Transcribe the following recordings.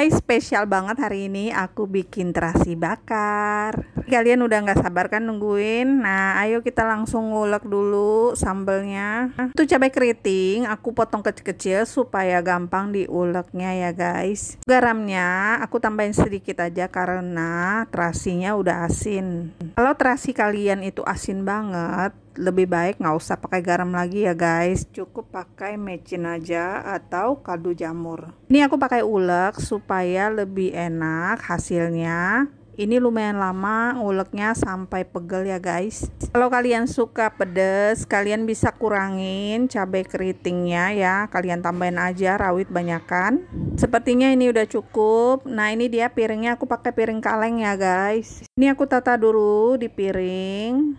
guys, spesial banget hari ini aku bikin terasi bakar. Kalian udah nggak sabar kan nungguin? Nah, ayo kita langsung ngulek dulu sambelnya. itu cabai keriting, aku potong kecil-kecil supaya gampang diuleknya ya guys. Garamnya aku tambahin sedikit aja karena terasinya udah asin. Kalau terasi kalian itu asin banget, lebih baik nggak usah pakai garam lagi ya guys cukup pakai mecin aja atau kaldu jamur ini aku pakai ulek supaya supaya lebih enak hasilnya ini lumayan lama uleknya sampai pegel ya guys kalau kalian suka pedes kalian bisa kurangin cabai keritingnya ya kalian tambahin aja rawit banyakan sepertinya ini udah cukup nah ini dia piringnya aku pakai piring kaleng ya guys ini aku tata dulu di piring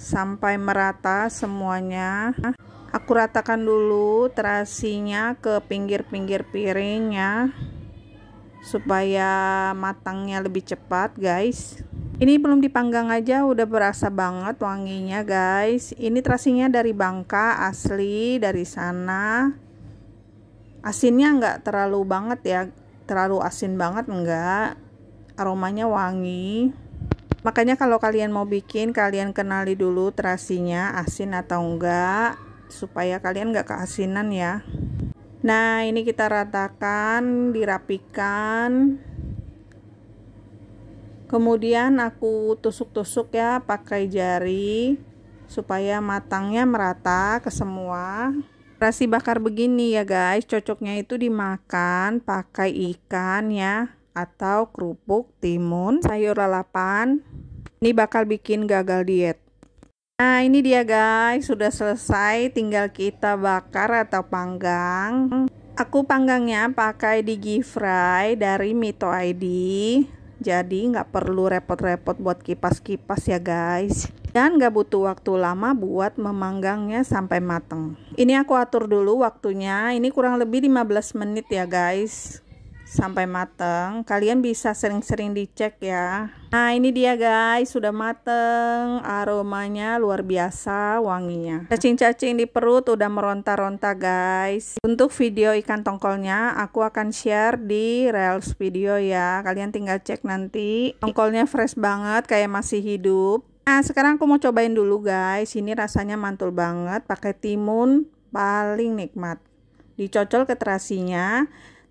sampai merata semuanya aku ratakan dulu terasinya ke pinggir-pinggir piringnya supaya matangnya lebih cepat guys ini belum dipanggang aja udah berasa banget wanginya guys ini terasinya dari bangka asli dari sana asinnya nggak terlalu banget ya terlalu asin banget enggak aromanya wangi makanya kalau kalian mau bikin kalian kenali dulu terasinya asin atau enggak supaya kalian nggak keasinan ya Nah, ini kita ratakan, dirapikan. Kemudian aku tusuk-tusuk ya pakai jari supaya matangnya merata ke semua. Rasi bakar begini ya guys, cocoknya itu dimakan pakai ikan ya atau kerupuk, timun, sayur lalapan. Ini bakal bikin gagal diet. Nah ini dia guys sudah selesai tinggal kita bakar atau panggang Aku panggangnya pakai digi fry dari Mito ID Jadi nggak perlu repot-repot buat kipas-kipas ya guys Dan nggak butuh waktu lama buat memanggangnya sampai mateng Ini aku atur dulu waktunya ini kurang lebih 15 menit ya guys sampai mateng. Kalian bisa sering-sering dicek ya. Nah, ini dia guys, sudah mateng. Aromanya luar biasa, wanginya. Cacing-cacing di perut udah meronta-ronta guys. Untuk video ikan tongkolnya, aku akan share di Reels video ya. Kalian tinggal cek nanti. Tongkolnya fresh banget, kayak masih hidup. Nah, sekarang aku mau cobain dulu guys. Ini rasanya mantul banget, pakai timun paling nikmat. Dicocol ke terasinya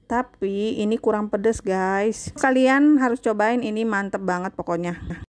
tapi ini kurang pedes guys kalian harus cobain ini mantep banget pokoknya